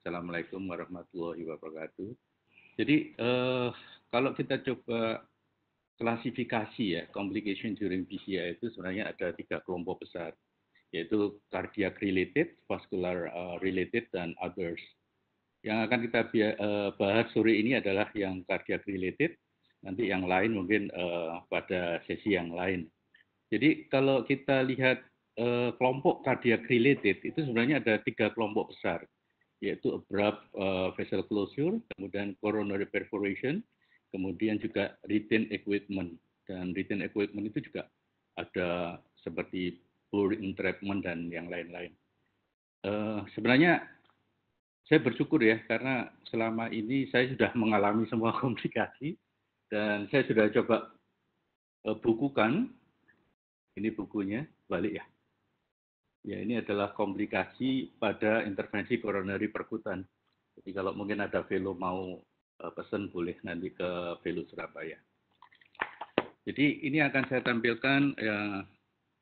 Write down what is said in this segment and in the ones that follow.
Assalamualaikum warahmatullahi wabarakatuh. Jadi eh, kalau kita coba klasifikasi ya complication during PCI itu sebenarnya ada tiga kelompok besar yaitu cardiac related, vascular eh, related dan others. Yang akan kita eh, bahas sore ini adalah yang cardiac related. Nanti yang lain mungkin uh, pada sesi yang lain. Jadi kalau kita lihat uh, kelompok cardiac related itu sebenarnya ada tiga kelompok besar yaitu abrupt uh, vessel closure, kemudian coronary perforation, kemudian juga retain equipment. Dan retain equipment itu juga ada seperti bore entrapment dan yang lain-lain. Uh, sebenarnya saya bersyukur ya karena selama ini saya sudah mengalami semua komplikasi dan saya sudah coba uh, bukukan ini bukunya balik ya ya ini adalah komplikasi pada intervensi koronari perkutan. Jadi kalau mungkin ada velo mau e, pesen, boleh nanti ke velo Surabaya. Jadi ini akan saya tampilkan ya,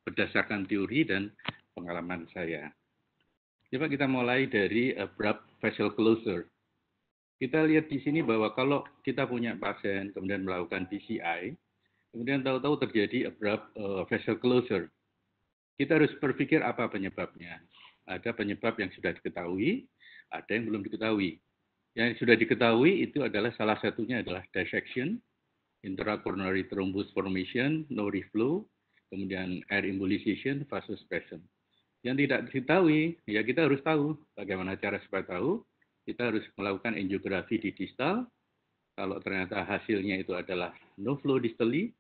berdasarkan teori dan pengalaman saya. Coba kita mulai dari abrupt facial closure. Kita lihat di sini bahwa kalau kita punya pasien kemudian melakukan PCI, kemudian tahu-tahu terjadi abrupt uh, e, facial closure kita harus berpikir apa penyebabnya. Ada penyebab yang sudah diketahui, ada yang belum diketahui. Yang sudah diketahui itu adalah salah satunya adalah dissection, intracoronary thrombus formation, no reflow, kemudian air embolization, vasospasm. Yang tidak diketahui, ya kita harus tahu bagaimana cara supaya tahu. Kita harus melakukan angiografi di distal. Kalau ternyata hasilnya itu adalah no flow distally,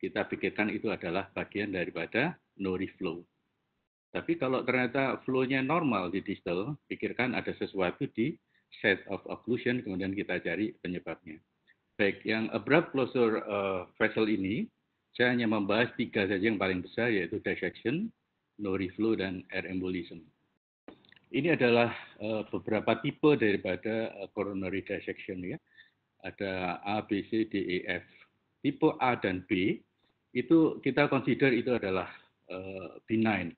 kita pikirkan itu adalah bagian daripada nori flow. Tapi kalau ternyata flow-nya normal di distal, pikirkan ada sesuatu di set of occlusion, kemudian kita cari penyebabnya. Baik, yang abrupt closure uh, vessel ini, saya hanya membahas tiga saja yang paling besar, yaitu dissection, noriflow, dan air embolism. Ini adalah uh, beberapa tipe daripada uh, coronary dissection. Ya. Ada A, B, C, D, E, F. Tipe A dan B itu kita consider itu adalah uh, benign.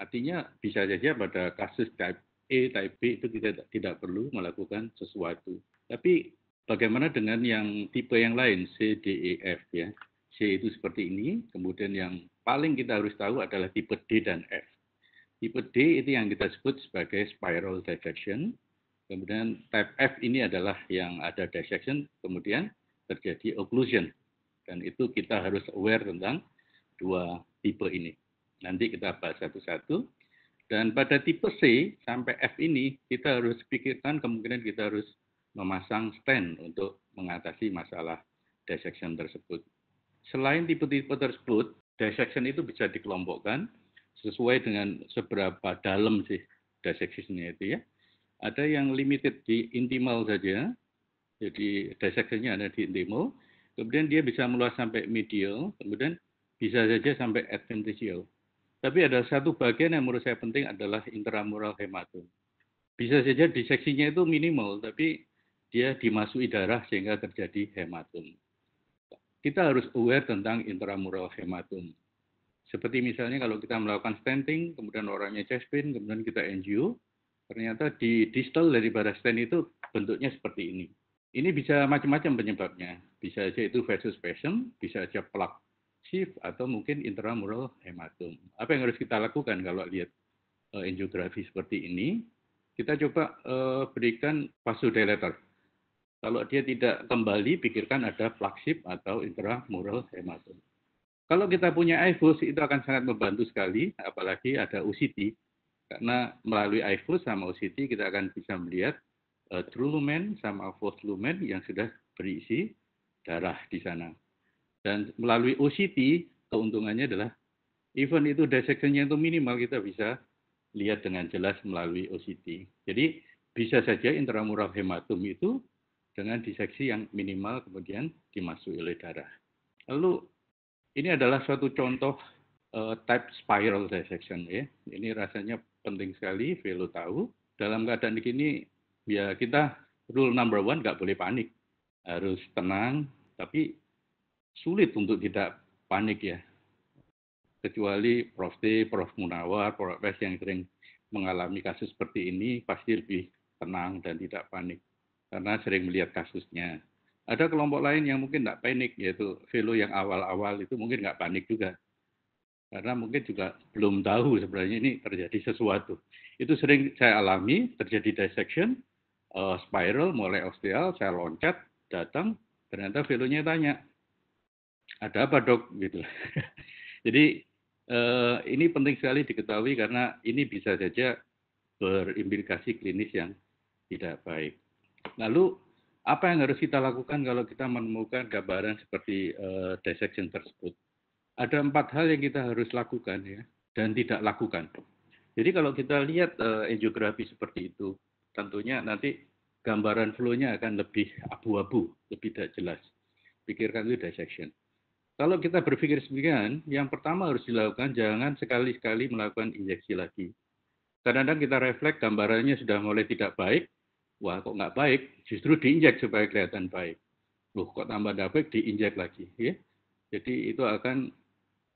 Artinya bisa saja pada kasus type A, type B itu kita tidak perlu melakukan sesuatu. Tapi bagaimana dengan yang tipe yang lain C, D, E, F ya? C itu seperti ini, kemudian yang paling kita harus tahu adalah tipe D dan F. Tipe D itu yang kita sebut sebagai spiral dissection. Kemudian type F ini adalah yang ada dissection, kemudian terjadi occlusion dan itu kita harus aware tentang dua tipe ini. Nanti kita bahas satu-satu. Dan pada tipe C sampai F ini kita harus pikirkan kemungkinan kita harus memasang stand untuk mengatasi masalah dissection tersebut. Selain tipe-tipe tersebut, dissection itu bisa dikelompokkan sesuai dengan seberapa dalam sih dissectionnya itu ya. Ada yang limited di intimal saja, jadi dissectionnya ada di intimal. Kemudian dia bisa meluas sampai medial, kemudian bisa saja sampai adventitial. Tapi ada satu bagian yang menurut saya penting adalah intramural hematom. Bisa saja diseksinya itu minimal, tapi dia dimasuki darah sehingga terjadi hematom. Kita harus aware tentang intramural hematom. Seperti misalnya kalau kita melakukan stenting, kemudian orangnya chest pain, kemudian kita NGO, ternyata di distal dari stent itu bentuknya seperti ini. Ini bisa macam-macam penyebabnya. Bisa aja itu versus passion, bisa aja plak shift, atau mungkin intramural hematum. Apa yang harus kita lakukan kalau lihat eh, angiografi seperti ini? Kita coba uh, berikan vasodilator. Kalau dia tidak kembali, pikirkan ada plak shift atau intramural hematum. Kalau kita punya IVUS itu akan sangat membantu sekali, apalagi ada UCT. Karena melalui IVUS sama UCT, kita akan bisa melihat Eh, Trulumen true lumen sama false lumen yang sudah berisi darah di sana. Dan melalui OCT keuntungannya adalah even itu dissection-nya itu minimal kita bisa lihat dengan jelas melalui OCT. Jadi bisa saja intramural hematum itu dengan diseksi yang minimal kemudian dimasuki oleh darah. Lalu ini adalah suatu contoh uh, type spiral dissection ya. Ini rasanya penting sekali, Velo tahu. Dalam keadaan begini ya kita rule number one nggak boleh panik, harus tenang, tapi sulit untuk tidak panik ya. Kecuali Prof. D, Prof. Munawar, Prof. S yang sering mengalami kasus seperti ini pasti lebih tenang dan tidak panik karena sering melihat kasusnya. Ada kelompok lain yang mungkin tidak panik yaitu fellow yang awal-awal itu mungkin nggak panik juga karena mungkin juga belum tahu sebenarnya ini terjadi sesuatu. Itu sering saya alami, terjadi dissection, uh, spiral mulai osteal saya loncat datang ternyata velonya tanya ada apa dok gitu jadi uh, ini penting sekali diketahui karena ini bisa saja berimplikasi klinis yang tidak baik lalu apa yang harus kita lakukan kalau kita menemukan gambaran seperti uh, dissection tersebut ada empat hal yang kita harus lakukan ya dan tidak lakukan jadi kalau kita lihat eh, angiografi seperti itu tentunya nanti gambaran flow-nya akan lebih abu-abu, lebih tidak jelas. Pikirkan itu dissection. Kalau kita berpikir demikian, yang pertama harus dilakukan jangan sekali sekali melakukan injeksi lagi. Kadang-kadang kita refleks gambarannya sudah mulai tidak baik, wah kok nggak baik, justru diinjek supaya kelihatan baik. Loh kok tambah tidak baik, diinjek lagi. Ya? Jadi itu akan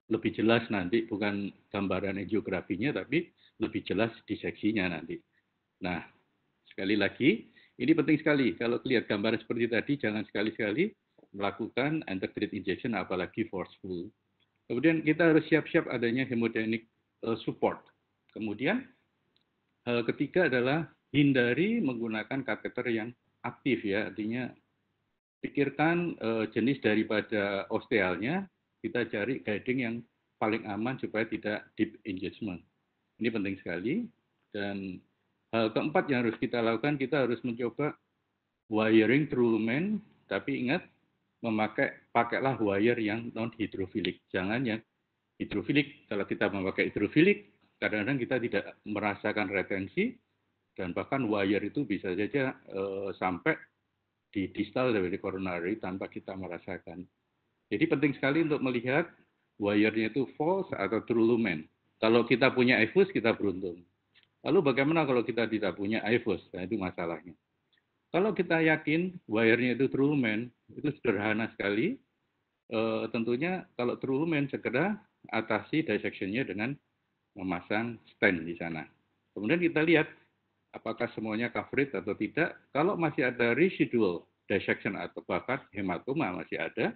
lebih jelas nanti, bukan gambaran geografinya, tapi lebih jelas diseksinya nanti. Nah, Sekali lagi, ini penting sekali. Kalau lihat gambaran seperti tadi, jangan sekali-sekali melakukan integrated injection, apalagi forceful. Kemudian kita harus siap-siap adanya hemodynamic eh, support. Kemudian hal ketiga adalah hindari menggunakan kateter yang aktif ya, artinya pikirkan eh, jenis daripada ostealnya, kita cari guiding yang paling aman supaya tidak deep engagement. Ini penting sekali dan Hal keempat yang harus kita lakukan, kita harus mencoba wiring through lumen, tapi ingat memakai pakailah wire yang non hidrofilik. Jangan yang hidrofilik. Kalau kita memakai hidrofilik, kadang-kadang kita tidak merasakan retensi dan bahkan wire itu bisa saja e, sampai di distal dari koronari tanpa kita merasakan. Jadi penting sekali untuk melihat wire-nya itu false atau true lumen. Kalau kita punya EFUS, kita beruntung. Lalu bagaimana kalau kita tidak punya IFOS? Nah, itu masalahnya. Kalau kita yakin wire-nya itu true itu sederhana sekali. E, tentunya kalau true man segera atasi dissection-nya dengan memasang stand di sana. Kemudian kita lihat apakah semuanya coverage atau tidak. Kalau masih ada residual dissection atau bahkan hematoma masih ada,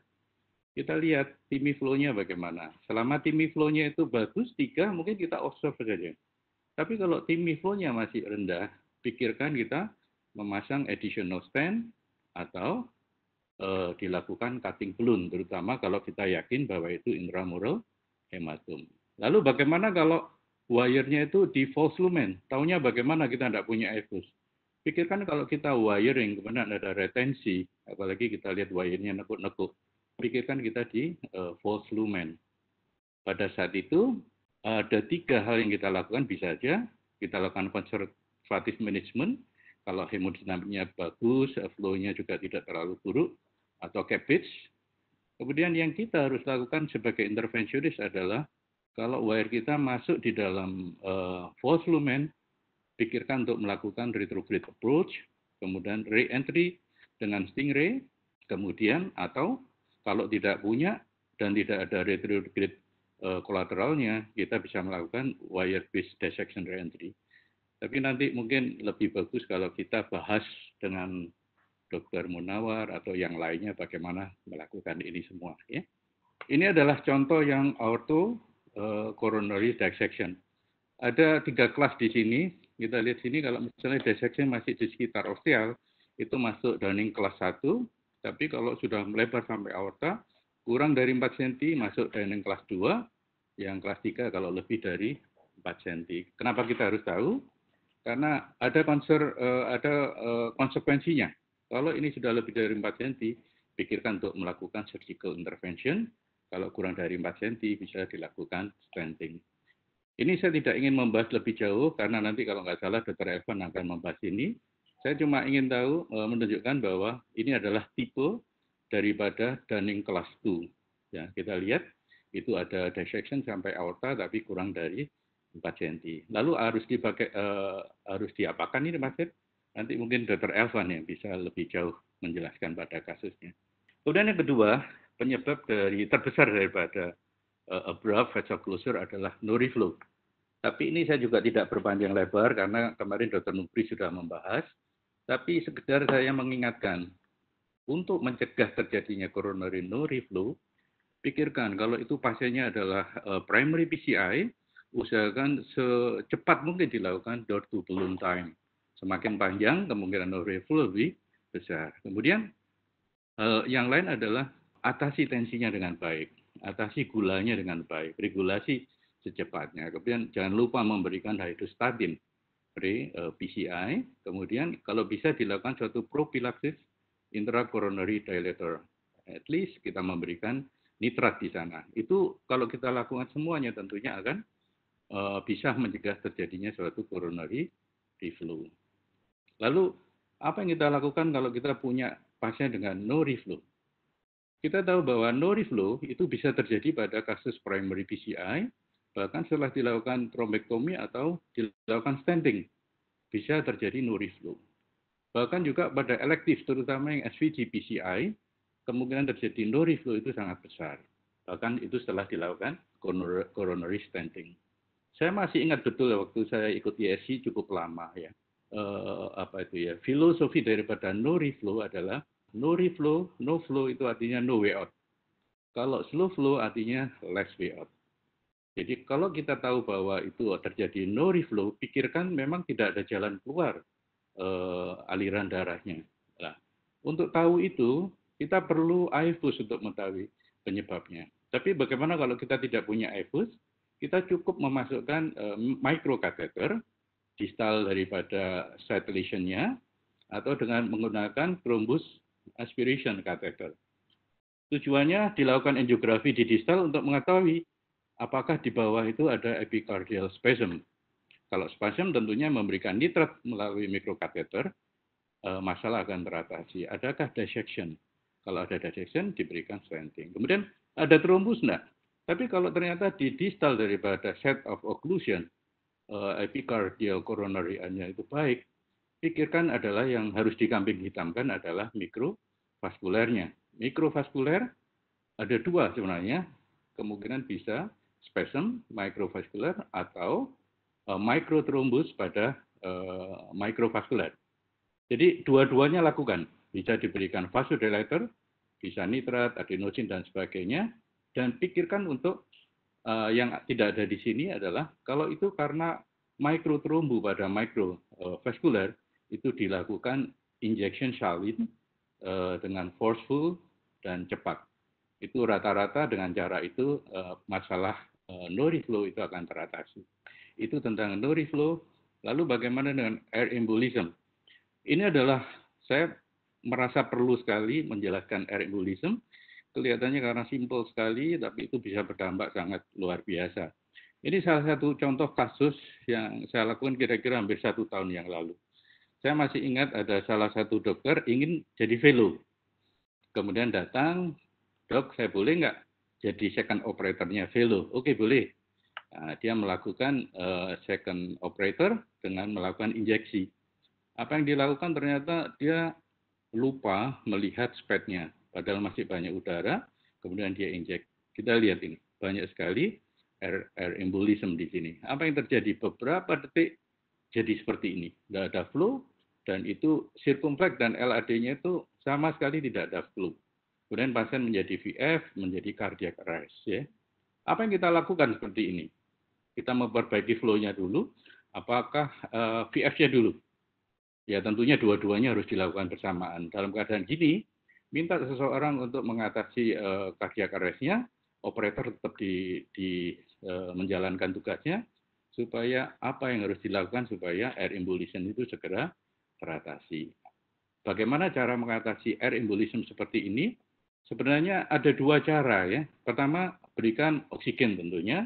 kita lihat timi flow-nya bagaimana. Selama timi flow-nya itu bagus, tiga mungkin kita observe saja. Tapi kalau tim flow masih rendah, pikirkan kita memasang additional stand atau uh, dilakukan cutting balloon, terutama kalau kita yakin bahwa itu intramural hematum. Lalu bagaimana kalau wire-nya itu di false lumen? Taunya bagaimana kita tidak punya effus? Pikirkan kalau kita wiring, kemudian ada retensi, apalagi kita lihat wire nekuk-nekuk. Pikirkan kita di uh, false lumen. Pada saat itu ada tiga hal yang kita lakukan bisa saja kita lakukan konservatif management, kalau hemodinamiknya bagus, flow-nya juga tidak terlalu buruk, atau cabbage. Kemudian yang kita harus lakukan sebagai intervensionis adalah kalau wire kita masuk di dalam uh, eh, false lumen, pikirkan untuk melakukan retrograde approach, kemudian re-entry dengan stingray, kemudian atau kalau tidak punya dan tidak ada retrograde Eh, kolateralnya kita bisa melakukan wire based dissection reentry. Tapi nanti mungkin lebih bagus kalau kita bahas dengan dokter Munawar atau yang lainnya bagaimana melakukan ini semua ya. Ini adalah contoh yang auto eh, coronary dissection. Ada tiga kelas di sini. Kita lihat sini kalau misalnya dissection masih di sekitar osteal, itu masuk Downing kelas 1, tapi kalau sudah melebar sampai aorta kurang dari 4 cm masuk training kelas 2, yang kelas 3 kalau lebih dari 4 cm. Kenapa kita harus tahu? Karena ada konser, eh, ada eh, konsekuensinya. Kalau ini sudah lebih dari 4 cm, pikirkan untuk melakukan surgical intervention. Kalau kurang dari 4 cm, bisa dilakukan stenting. Ini saya tidak ingin membahas lebih jauh karena nanti kalau nggak salah Dr. Elvan akan membahas ini. Saya cuma ingin tahu eh, menunjukkan bahwa ini adalah tipe daripada Dunning kelas 2. Ya, kita lihat itu ada dissection sampai aorta tapi kurang dari 4 cm. Lalu harus dipakai uh, harus diapakan ini Mas Nanti mungkin Dr. Elvan yang bisa lebih jauh menjelaskan pada kasusnya. Kemudian yang kedua, penyebab dari terbesar daripada uh, eh, abrupt vessel closure adalah noriflow. Tapi ini saya juga tidak berpanjang lebar karena kemarin Dr. Nubri sudah membahas. Tapi sekedar saya mengingatkan untuk mencegah terjadinya coronary no reflow, pikirkan kalau itu pasiennya adalah uh, primary PCI, usahakan secepat mungkin dilakukan door to balloon time. Semakin panjang kemungkinan no reflow lebih besar. Kemudian uh, yang lain adalah atasi tensinya dengan baik, atasi gulanya dengan baik, regulasi secepatnya. Kemudian jangan lupa memberikan hidrostatin pre dari eh, PCI. Kemudian kalau bisa dilakukan suatu profilaksis intracoronary dilator. At least kita memberikan nitrat di sana. Itu kalau kita lakukan semuanya tentunya akan uh, bisa mencegah terjadinya suatu coronary reflux. Lalu apa yang kita lakukan kalau kita punya pasien dengan no reflux? Kita tahu bahwa no reflux itu bisa terjadi pada kasus primary PCI, bahkan setelah dilakukan trombektomi atau dilakukan stenting, bisa terjadi no reflux. Bahkan juga pada elektif, terutama yang SVG PCI, kemungkinan terjadi no reflow itu sangat besar. Bahkan itu setelah dilakukan coronary stenting. Saya masih ingat betul ya, waktu saya ikut ISC cukup lama ya. Uh, apa itu ya filosofi daripada no reflow adalah no reflow, no flow itu artinya no way out. Kalau slow flow artinya less way out. Jadi kalau kita tahu bahwa itu terjadi no reflow, pikirkan memang tidak ada jalan keluar uh, aliran darahnya. Nah, untuk tahu itu kita perlu IFUS untuk mengetahui penyebabnya. Tapi bagaimana kalau kita tidak punya IFUS? Kita cukup memasukkan uh, microcatheter distal daripada site lesion-nya atau dengan menggunakan thrombus aspiration catheter. Tujuannya dilakukan angiografi di distal untuk mengetahui apakah di bawah itu ada epicardial spasm kalau spasm tentunya memberikan nitrat melalui mikrokateter, eh, masalah akan teratasi. Adakah dissection? Kalau ada dissection, diberikan stenting. Kemudian ada trombus enggak? Tapi kalau ternyata di distal daripada set of occlusion, eh, epicardial coronary itu baik, pikirkan adalah yang harus dikambing hitamkan adalah mikrovaskulernya. Mikrovaskuler ada dua sebenarnya, kemungkinan bisa spasm, mikrovaskuler, atau Eh, mikrotrombus pada eh, mikrovaskular. Jadi dua-duanya lakukan. Bisa diberikan vasodilator, bisa nitrat, adenosin, dan sebagainya. Dan pikirkan untuk uh, yang tidak ada di sini adalah kalau itu karena mikrotrombu pada mikrovaskular, itu dilakukan injection saline uh, dengan forceful dan cepat. Itu rata-rata dengan cara itu uh, masalah uh, no reflow itu akan teratasi itu tentang no reflow, lalu bagaimana dengan air embolism. Ini adalah saya merasa perlu sekali menjelaskan air embolism. Kelihatannya karena simple sekali, tapi itu bisa berdampak sangat luar biasa. Ini salah satu contoh kasus yang saya lakukan kira-kira hampir satu tahun yang lalu. Saya masih ingat ada salah satu dokter ingin jadi fellow. Kemudian datang, dok saya boleh nggak jadi second operatornya fellow? Oke boleh. Nah, dia melakukan eh, second operator dengan melakukan injeksi. Apa yang dilakukan ternyata dia lupa melihat spadnya, padahal masih banyak udara, kemudian dia injek. Kita lihat ini, banyak sekali air, air embolism di sini. Apa yang terjadi? Beberapa detik jadi seperti ini, tidak ada flow, dan itu circumflex dan LAD-nya itu sama sekali tidak ada flow. Kemudian pasien menjadi VF, menjadi cardiac arrest. Ya. Apa yang kita lakukan seperti ini? kita memperbaiki flow-nya dulu, apakah uh, eh, VF-nya dulu. Ya tentunya dua-duanya harus dilakukan bersamaan. Dalam keadaan gini, minta seseorang untuk mengatasi uh, eh, arrest operator tetap di, di uh, menjalankan tugasnya, supaya apa yang harus dilakukan supaya air embolism itu segera teratasi. Bagaimana cara mengatasi air embolism seperti ini? Sebenarnya ada dua cara ya. Pertama, berikan oksigen tentunya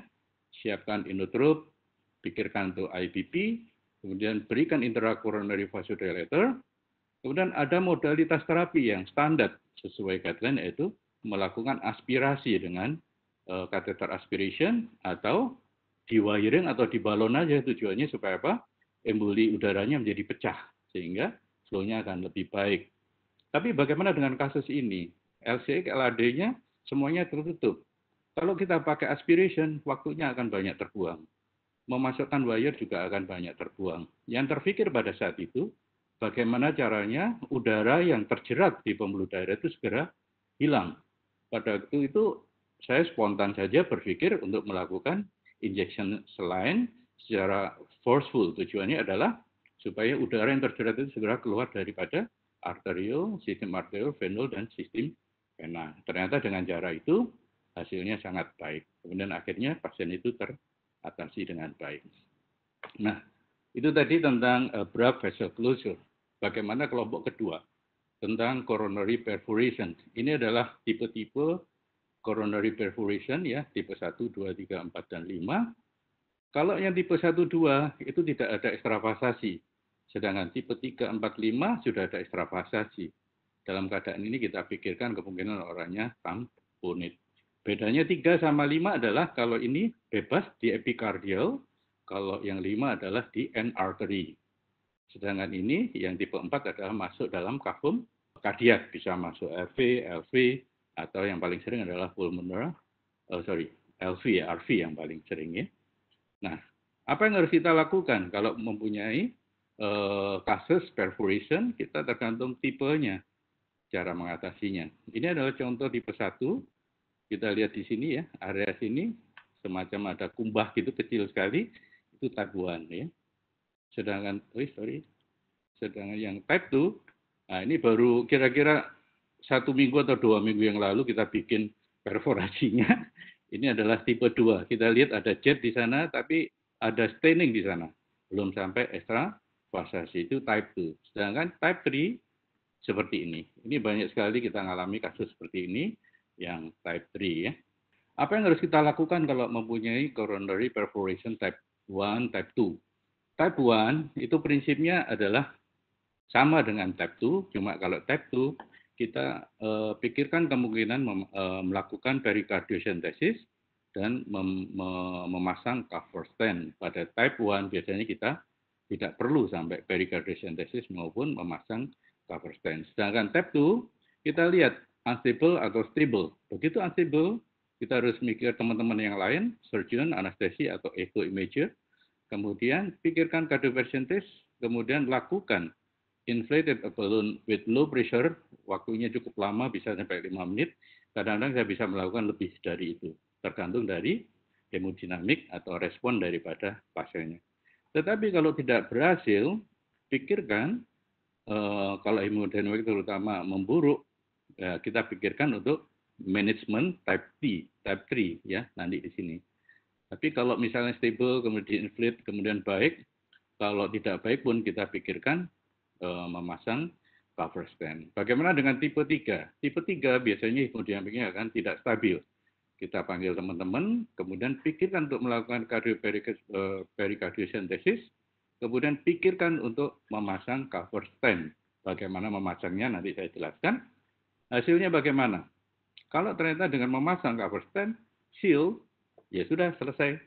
siapkan inotrop, pikirkan untuk IPP, kemudian berikan intracoronary vasodilator, kemudian ada modalitas terapi yang standar sesuai guideline yaitu melakukan aspirasi dengan uh, eh, catheter aspiration atau di diwiring atau di balon aja tujuannya supaya apa? Emboli udaranya menjadi pecah sehingga flow-nya akan lebih baik. Tapi bagaimana dengan kasus ini? LCX, LAD-nya semuanya tertutup. Kalau kita pakai aspiration, waktunya akan banyak terbuang. Memasukkan wire juga akan banyak terbuang. Yang terpikir pada saat itu, bagaimana caranya udara yang terjerat di pembuluh darah itu segera hilang. Pada waktu itu, saya spontan saja berpikir untuk melakukan injection selain secara forceful. Tujuannya adalah supaya udara yang terjerat itu segera keluar daripada arterio, sistem arteriovenol venol, dan sistem vena. Ternyata dengan cara itu, hasilnya sangat baik. Kemudian akhirnya pasien itu teratasi dengan baik. Nah, itu tadi tentang uh, vessel closure. Bagaimana kelompok kedua tentang coronary perforation. Ini adalah tipe-tipe coronary perforation ya, tipe 1, 2, 3, 4 dan 5. Kalau yang tipe 1, 2 itu tidak ada ekstravasasi. Sedangkan tipe 3, 4, 5 sudah ada ekstravasasi. Dalam keadaan ini kita pikirkan kemungkinan orangnya tamponit. Bedanya 3 sama 5 adalah kalau ini bebas di epikardial, kalau yang 5 adalah di end artery. Sedangkan ini yang tipe 4 adalah masuk dalam kafum kardiak, bisa masuk RV, LV, atau yang paling sering adalah pulmonary, oh eh, sorry, LV, ya RV yang paling sering ya. Nah, apa yang harus kita lakukan kalau mempunyai uh, kasus perforation, kita tergantung tipenya, cara mengatasinya. Ini adalah contoh tipe 1, kita lihat di sini ya, area sini semacam ada kumbah gitu kecil sekali, itu taguan ya. Sedangkan, oh sorry, sedangkan yang type 2, nah ini baru kira-kira satu minggu atau dua minggu yang lalu kita bikin perforasinya. Ini adalah tipe 2. Kita lihat ada jet di sana, tapi ada staining di sana. Belum sampai ekstra fasasi itu type 2. Sedangkan type 3 seperti ini. Ini banyak sekali kita mengalami kasus seperti ini yang type 3 ya. Apa yang harus kita lakukan kalau mempunyai coronary perforation type 1, type 2? Type 1 itu prinsipnya adalah sama dengan type 2, cuma kalau type 2 kita uh, pikirkan kemungkinan mem, uh, melakukan perikardiosentesis dan mem, me, memasang cover stent. Pada type 1 biasanya kita tidak perlu sampai perikardiosentesis maupun memasang cover stent. Sedangkan type 2 kita lihat unstable atau stable. Begitu unstable, kita harus mikir teman-teman yang lain, surgeon, anestesi, atau echo imager. Kemudian pikirkan cardioversion test, kemudian lakukan inflated balloon with low pressure, waktunya cukup lama, bisa sampai 5 menit. Kadang-kadang saya bisa melakukan lebih dari itu, tergantung dari hemodinamik atau respon daripada pasiennya. Tetapi kalau tidak berhasil, pikirkan eh, kalau hemodinamik terutama memburuk, Ya, kita pikirkan untuk manajemen type T, type 3 ya nanti di sini. Tapi kalau misalnya stable kemudian inflate kemudian baik, kalau tidak baik pun kita pikirkan uh, memasang cover stand. Bagaimana dengan tipe 3? Tipe 3 biasanya hemodinamiknya akan tidak stabil. Kita panggil teman-teman, kemudian pikirkan untuk melakukan perikardiosintesis, eh, kemudian pikirkan untuk memasang cover stand. Bagaimana memasangnya nanti saya jelaskan. Hasilnya bagaimana? Kalau ternyata dengan memasang cover stand, seal, ya sudah selesai.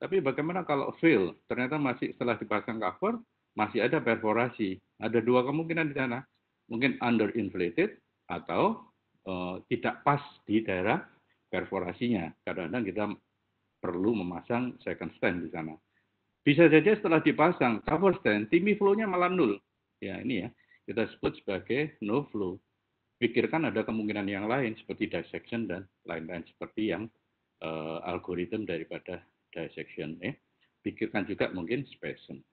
Tapi bagaimana kalau fail? Ternyata masih setelah dipasang cover, masih ada perforasi. Ada dua kemungkinan di sana. Mungkin under inflated atau uh, tidak pas di daerah perforasinya. Kadang-kadang kita perlu memasang second stand di sana. Bisa saja setelah dipasang cover stand, timi flow-nya malah nul. Ya, ini ya. Kita sebut sebagai no flow pikirkan ada kemungkinan yang lain seperti dissection dan lain-lain seperti yang uh, algoritm daripada dissection ya. Pikirkan juga mungkin specimen.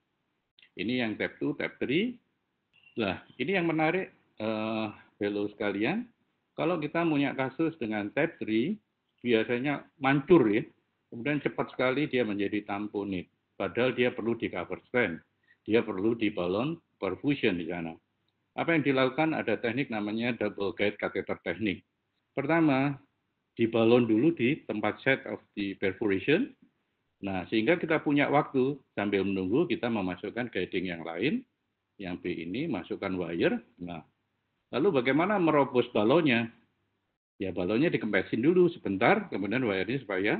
Ini yang tab 2, tab 3. Nah, ini yang menarik uh, eh, fellow sekalian. Kalau kita punya kasus dengan tab 3, biasanya mancur ya. Kemudian cepat sekali dia menjadi tamponit. Padahal dia perlu di cover stand. Dia perlu di balon perfusion di sana. Apa yang dilakukan ada teknik namanya double guide catheter teknik. Pertama, dibalon dulu di tempat set of the perforation. Nah, sehingga kita punya waktu sambil menunggu kita memasukkan guiding yang lain, yang B ini masukkan wire. Nah, lalu bagaimana merobos balonnya? Ya balonnya dikempesin dulu sebentar, kemudian wire-nya supaya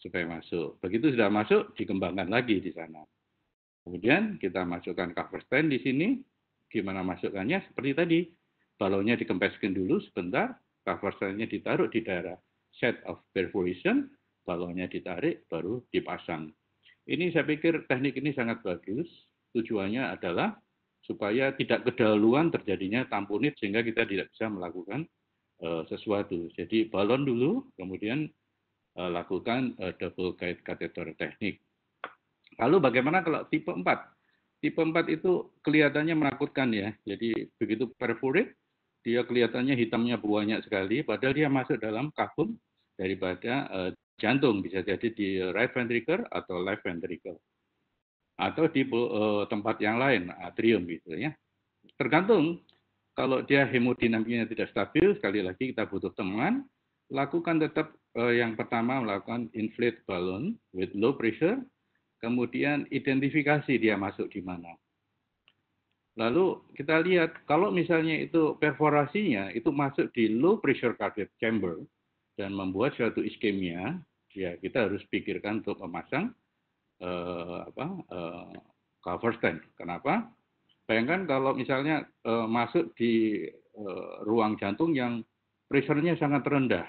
supaya masuk. Begitu sudah masuk, dikembangkan lagi di sana. Kemudian kita masukkan cover stand di sini, Gimana masukkannya? Seperti tadi, balonnya dikempeskan dulu sebentar, cover nya ditaruh di daerah set of perforation, balonnya ditarik, baru dipasang. Ini saya pikir teknik ini sangat bagus. Tujuannya adalah supaya tidak kedaluan terjadinya tamponit sehingga kita tidak bisa melakukan eh, sesuatu. Jadi balon dulu, kemudian eh, lakukan eh, double guide catheter teknik. Lalu bagaimana kalau tipe 4? Tipe 4 itu kelihatannya menakutkan ya. Jadi begitu perforit dia kelihatannya hitamnya banyak sekali, padahal dia masuk dalam kafum daripada eh, jantung. Bisa jadi di right ventricle atau left ventricle. Atau di eh, tempat yang lain, atrium gitu ya. Tergantung kalau dia hemodinamiknya tidak stabil, sekali lagi kita butuh teman, lakukan tetap eh, yang pertama melakukan inflate balloon with low pressure Kemudian identifikasi dia masuk di mana. Lalu kita lihat kalau misalnya itu perforasinya itu masuk di low pressure cardiac chamber dan membuat suatu iskemia, ya kita harus pikirkan untuk memasang eh, apa eh, cover stand. Kenapa? Bayangkan kalau misalnya eh, masuk di eh, ruang jantung yang pressure sangat rendah.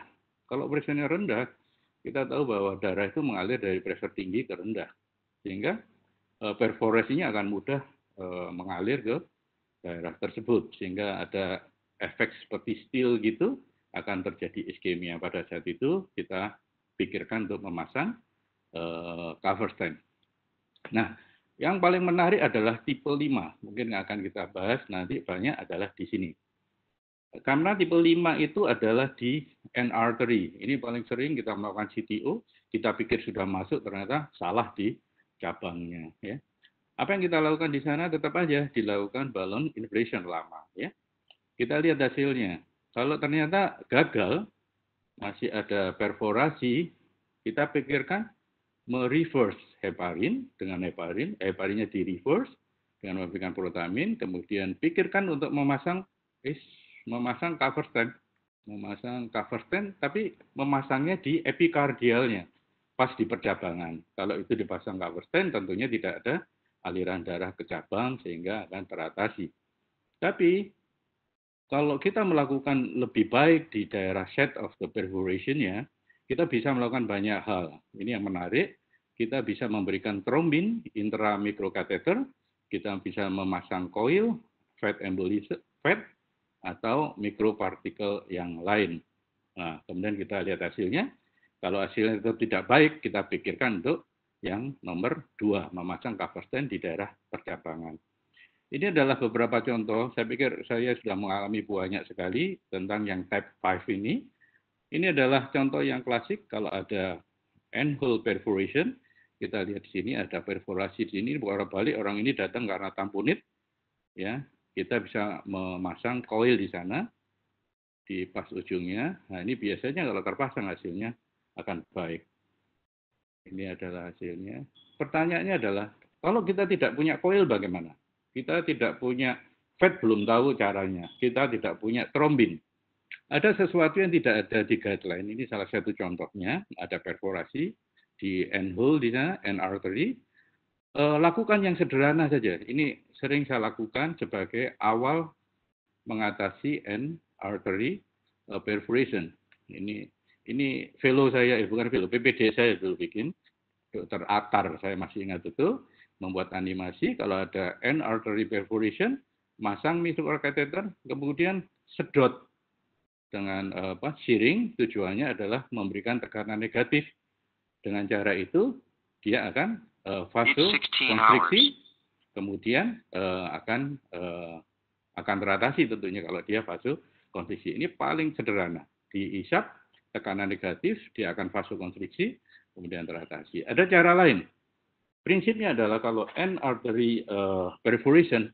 Kalau pressure rendah, kita tahu bahwa darah itu mengalir dari pressure tinggi ke rendah sehingga eh, perforasinya akan mudah eh, mengalir ke daerah tersebut sehingga ada efek seperti steel gitu akan terjadi iskemia pada saat itu kita pikirkan untuk memasang eh, cover stent. Nah, yang paling menarik adalah tipe 5. Mungkin yang akan kita bahas nanti banyak adalah di sini. Karena tipe 5 itu adalah di N artery. Ini paling sering kita melakukan CTO, kita pikir sudah masuk ternyata salah di cabangnya ya apa yang kita lakukan di sana tetap aja dilakukan balon inflation lama ya kita lihat hasilnya kalau ternyata gagal masih ada perforasi kita pikirkan mereverse heparin dengan heparin heparinnya di reverse dengan memberikan protamin kemudian pikirkan untuk memasang is memasang cover stent memasang cover stent tapi memasangnya di epikardialnya pas di percabangan. Kalau itu dipasang cover stand tentunya tidak ada aliran darah ke cabang sehingga akan teratasi. Tapi kalau kita melakukan lebih baik di daerah set of the perforation ya, kita bisa melakukan banyak hal. Ini yang menarik, kita bisa memberikan trombin intramikrokateter, kita bisa memasang coil, fat embolism, fat, atau mikropartikel yang lain. Nah, kemudian kita lihat hasilnya. Kalau hasilnya itu tidak baik, kita pikirkan untuk yang nomor dua, memasang cover stand di daerah percabangan. Ini adalah beberapa contoh. Saya pikir saya sudah mengalami banyak sekali tentang yang type 5 ini. Ini adalah contoh yang klasik kalau ada end hole perforation. Kita lihat di sini ada perforasi di sini. bukan balik orang ini datang karena tampunit. Ya, kita bisa memasang coil di sana di pas ujungnya. Nah, ini biasanya kalau terpasang hasilnya akan baik. Ini adalah hasilnya. Pertanyaannya adalah, kalau kita tidak punya koil bagaimana? Kita tidak punya Fed belum tahu caranya. Kita tidak punya trombin. Ada sesuatu yang tidak ada di guideline. Ini salah satu contohnya. Ada perforasi di end hole di sana, end artery. Eh, lakukan yang sederhana saja. Ini sering saya lakukan sebagai awal mengatasi end artery eh, perforation. Ini ini fellow saya, eh, bukan fellow, PPD saya dulu bikin, dokter Atar, saya masih ingat itu, membuat animasi, kalau ada end artery perforation, masang microcatheter, kemudian sedot dengan eh, apa siring, tujuannya adalah memberikan tekanan negatif dengan cara itu dia akan uh, fase konstriksi kemudian uh, akan uh, akan teratasi tentunya kalau dia fase konstriksi ini paling sederhana Diisap tekanan negatif, dia akan fase vasokonstriksi, kemudian teratasi. Ada cara lain. Prinsipnya adalah kalau end artery uh, perforation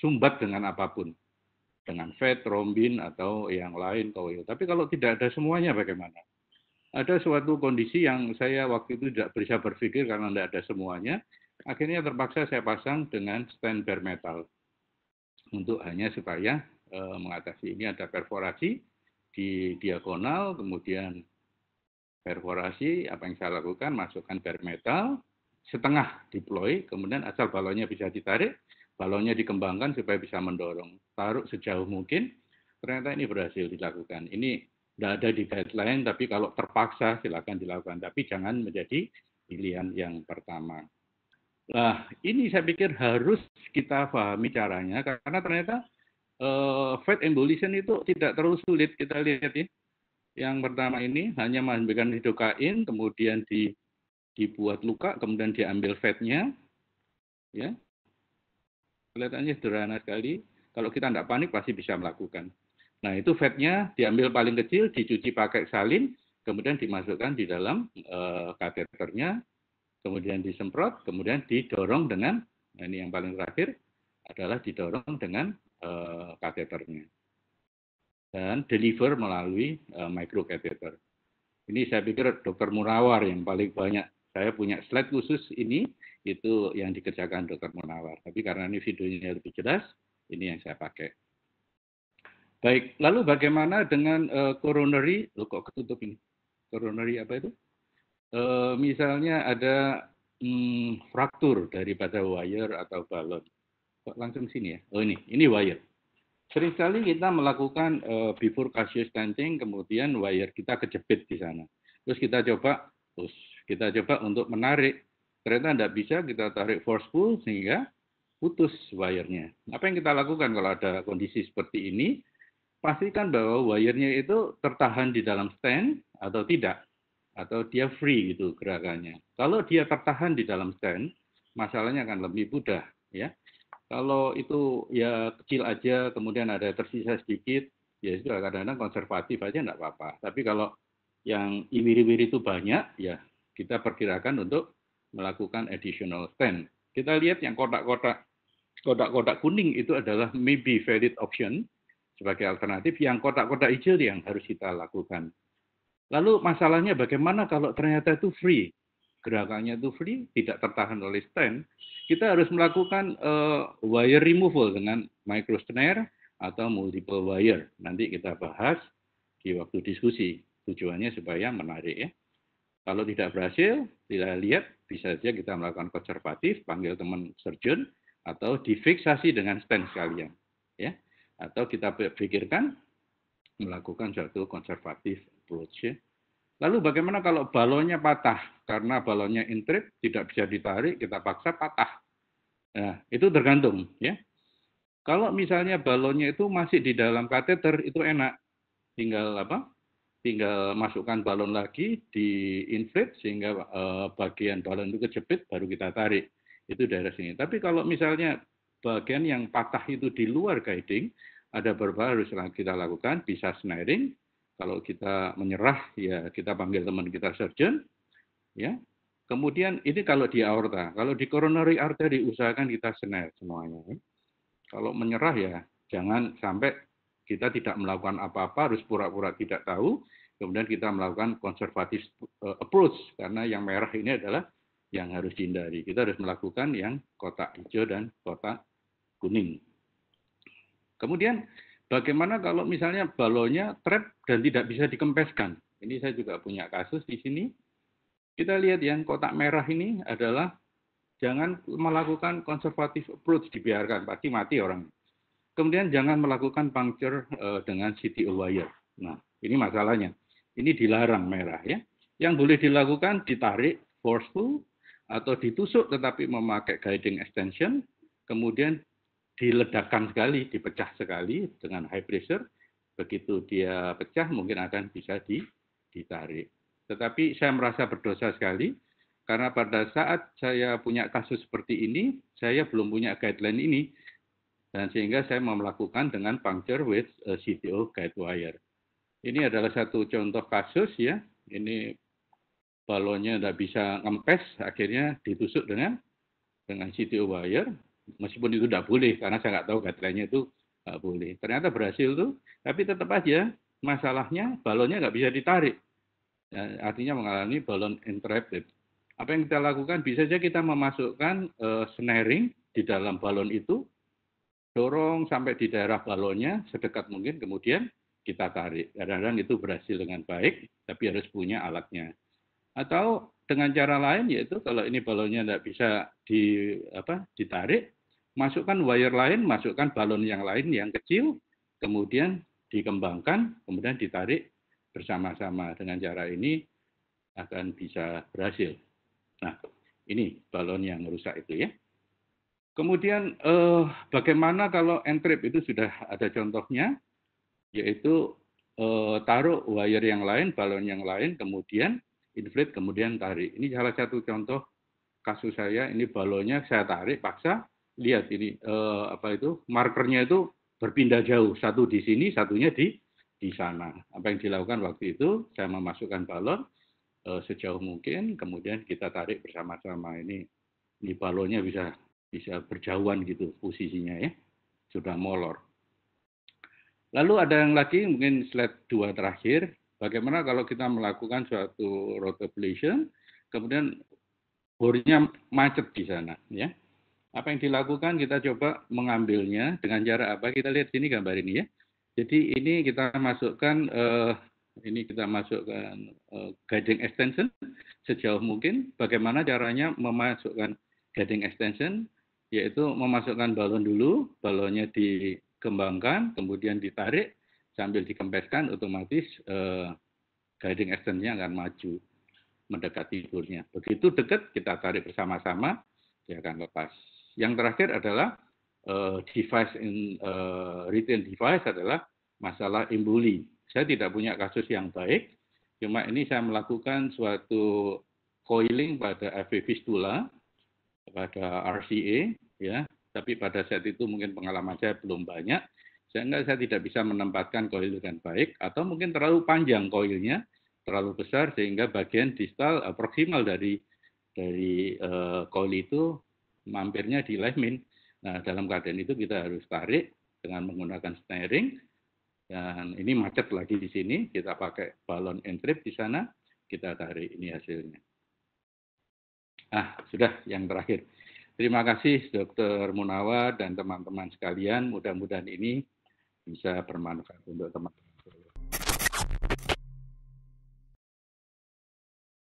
sumbat dengan apapun, dengan vet, trombin atau yang lain koil. Tapi kalau tidak ada semuanya bagaimana? Ada suatu kondisi yang saya waktu itu tidak bisa berpikir karena tidak ada semuanya. Akhirnya terpaksa saya pasang dengan stand bare metal untuk hanya supaya uh, mengatasi ini ada perforasi di diagonal, kemudian perforasi, apa yang saya lakukan, masukkan bare metal, setengah deploy, kemudian asal balonnya bisa ditarik, balonnya dikembangkan supaya bisa mendorong. Taruh sejauh mungkin, ternyata ini berhasil dilakukan. Ini tidak ada di guideline, tapi kalau terpaksa silakan dilakukan. Tapi jangan menjadi pilihan yang pertama. Nah, ini saya pikir harus kita pahami caranya, karena ternyata uh, Fed embolism itu tidak terlalu sulit kita lihat ya. Yang pertama ini hanya memberikan hidokain, kemudian di, dibuat luka, kemudian diambil fatnya, ya. Kelihatannya sederhana sekali. Kalau kita tidak panik pasti bisa melakukan. Nah itu fatnya diambil paling kecil, dicuci pakai salin, kemudian dimasukkan di dalam uh, kateternya, kemudian disemprot, kemudian didorong dengan, nah ini yang paling terakhir adalah didorong dengan Eh, kateternya dan deliver melalui uh, microcatheter. Ini saya pikir dokter Munawar yang paling banyak. Saya punya slide khusus ini, itu yang dikerjakan dokter Munawar. Tapi karena ini videonya lebih jelas, ini yang saya pakai. Baik, lalu bagaimana dengan uh, coronary? Loh, kok ketutup ini? Coronary apa itu? Uh, misalnya ada hmm, fraktur daripada wire atau balon langsung sini ya. Oh ini, ini wire. sekali kita melakukan uh, before casio stenting, kemudian wire kita kejepit di sana. Terus kita coba, terus kita coba untuk menarik. Ternyata tidak bisa kita tarik forceful sehingga putus wirenya. Apa yang kita lakukan kalau ada kondisi seperti ini? Pastikan bahwa wirenya itu tertahan di dalam stand atau tidak. Atau dia free gitu gerakannya. Kalau dia tertahan di dalam stand, masalahnya akan lebih mudah. ya. Kalau itu ya kecil aja, kemudian ada tersisa sedikit, ya sudah kadang-kadang konservatif aja nggak apa-apa. Tapi kalau yang iwiri-wiri itu banyak, ya kita perkirakan untuk melakukan additional stand. Kita lihat yang kotak-kotak kotak-kotak kuning itu adalah maybe valid option sebagai alternatif. Yang kotak-kotak hijau yang harus kita lakukan. Lalu masalahnya bagaimana kalau ternyata itu free? gerakannya itu free, tidak tertahan oleh stand, kita harus melakukan uh, wire removal dengan micro snare atau multiple wire. Nanti kita bahas di waktu diskusi. Tujuannya supaya menarik ya. Kalau tidak berhasil, tidak lihat, bisa saja kita melakukan konservatif, panggil teman surgeon, atau difiksasi dengan stand sekalian. ya Atau kita pikirkan melakukan suatu konservatif approach ya Lalu bagaimana kalau balonnya patah? Karena balonnya intrik, tidak bisa ditarik, kita paksa patah. Nah, itu tergantung. ya. Kalau misalnya balonnya itu masih di dalam kateter, itu enak. Tinggal apa? Tinggal masukkan balon lagi, di diinflate, sehingga eh, bagian balon itu kejepit, baru kita tarik. Itu daerah sini. Tapi kalau misalnya bagian yang patah itu di luar guiding, ada beberapa harus kita lakukan, bisa snaring, kalau kita menyerah, ya kita panggil teman kita surgeon. Ya, Kemudian ini kalau di aorta, kalau di coronary artery usahakan kita senar semuanya. Ya. Kalau menyerah ya jangan sampai kita tidak melakukan apa-apa, harus pura-pura tidak tahu, kemudian kita melakukan konservatif eh, approach karena yang merah ini adalah yang harus dihindari. Kita harus melakukan yang kotak hijau dan kotak kuning. Kemudian Bagaimana kalau misalnya balonnya trap dan tidak bisa dikempeskan? Ini saya juga punya kasus di sini. Kita lihat yang kotak merah ini adalah jangan melakukan konservatif approach, dibiarkan pasti mati orang. Kemudian jangan melakukan puncture eh, dengan CTO wire. Nah, ini masalahnya. Ini dilarang merah ya. Yang boleh dilakukan ditarik forceful atau ditusuk tetapi memakai guiding extension, kemudian diledakkan sekali, dipecah sekali dengan high pressure. Begitu dia pecah mungkin akan bisa ditarik. Tetapi saya merasa berdosa sekali karena pada saat saya punya kasus seperti ini, saya belum punya guideline ini. Dan sehingga saya mau melakukan dengan puncture with eh, CTO guide wire. Ini adalah satu contoh kasus ya. Ini balonnya tidak bisa ngempes, akhirnya ditusuk dengan dengan CTO wire meskipun itu tidak boleh karena saya nggak tahu guideline itu nggak boleh. Ternyata berhasil tuh, tapi tetap aja masalahnya balonnya nggak bisa ditarik. Ya, artinya mengalami balon entrapment. Apa yang kita lakukan bisa saja kita memasukkan uh, snaring di dalam balon itu, dorong sampai di daerah balonnya sedekat mungkin, kemudian kita tarik. Kadang-kadang itu berhasil dengan baik, tapi harus punya alatnya. Atau dengan cara lain yaitu kalau ini balonnya tidak bisa di apa ditarik, masukkan wire lain, masukkan balon yang lain yang kecil, kemudian dikembangkan, kemudian ditarik bersama-sama. Dengan cara ini akan bisa berhasil. Nah, ini balon yang rusak itu ya. Kemudian eh, bagaimana kalau entrip itu sudah ada contohnya, yaitu eh, taruh wire yang lain, balon yang lain, kemudian inflate kemudian tarik. Ini salah satu contoh kasus saya ini balonnya saya tarik paksa lihat ini eh, apa itu markernya itu berpindah jauh satu di sini satunya di di sana apa yang dilakukan waktu itu saya memasukkan balon eh, sejauh mungkin kemudian kita tarik bersama-sama ini di balonnya bisa bisa berjauhan gitu posisinya ya sudah molor lalu ada yang lagi mungkin slide dua terakhir Bagaimana kalau kita melakukan suatu road ablation, kemudian bornya macet di sana, ya? Apa yang dilakukan kita coba mengambilnya dengan cara apa? Kita lihat sini gambar ini ya. Jadi ini kita masukkan uh, ini kita masukkan uh, eh, guiding extension sejauh mungkin. Bagaimana caranya memasukkan guiding extension? Yaitu memasukkan balon dulu, balonnya dikembangkan, kemudian ditarik, sambil dikempeskan otomatis eh, guiding actionnya akan maju mendekati tidurnya. Begitu dekat kita tarik bersama-sama, dia akan lepas. Yang terakhir adalah eh, device in eh, retail device adalah masalah emboli. Saya tidak punya kasus yang baik, cuma ini saya melakukan suatu coiling pada FV fistula pada RCA ya, tapi pada saat itu mungkin pengalaman saya belum banyak sehingga saya tidak bisa menempatkan koil dengan baik atau mungkin terlalu panjang koilnya terlalu besar sehingga bagian distal uh, proximal dari dari uh, itu mampirnya di lemin. Nah, dalam keadaan itu kita harus tarik dengan menggunakan steering dan ini macet lagi di sini, kita pakai balon entrip di sana, kita tarik ini hasilnya. Ah, sudah yang terakhir. Terima kasih Dr. Munawar dan teman-teman sekalian. Mudah-mudahan ini bisa bermanfaat untuk teman teman